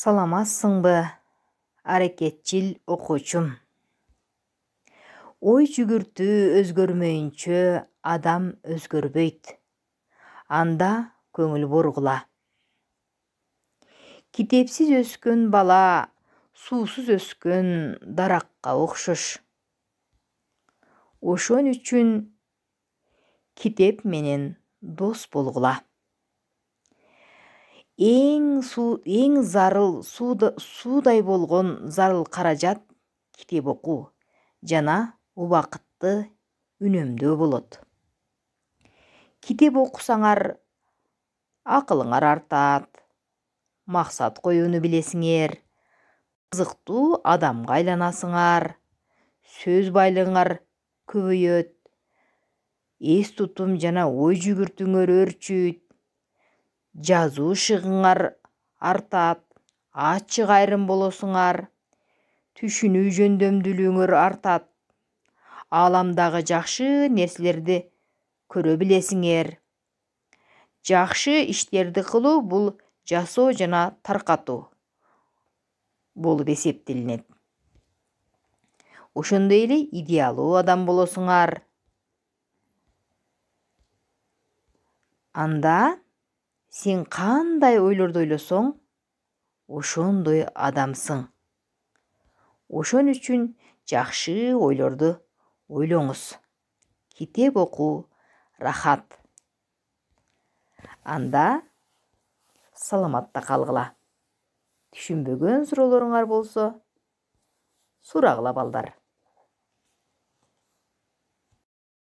сыңбы аракетчил окуучум ой жүгүртүү өзгөрмөйүнчө адам өзгөрбөйт анда көңүл бургула китепсиз өскөн бала суусуз өскөн даракка окшош ошон үчүн китеп менен дос болгула эң суу эң зарыл суудай болгон зарыл каражат китеп окуу жана убакытты үнөмдөө болот китеп окусаңар акылыңар артат максат коюуну билесиңер кызыктуу адамга айланасыңар сөз байлыгыңар көбөйөт эс тутум жана ой жүгүртүүңөр өрчүйт Жазу шығыңар артат ачык айрым болосыңар, түшүнүү жөндөмдүүлүгүңөр артат ааламдагы жакшы нерселерди көрө Жақшы жакшы иштерди кылуу бул жасоо жана таркатуу болуп эсептелинет ошондой эле идеалу адам болосыңар. анда сен қандай ойларды ойлосоң ошондой адамсың ошон үчүн жакшы ойлорду ойлоңуз китеп окуу рахат анда саламатта калгыла түшүнбөгөн суроолоруңар болсо сурагыла балдар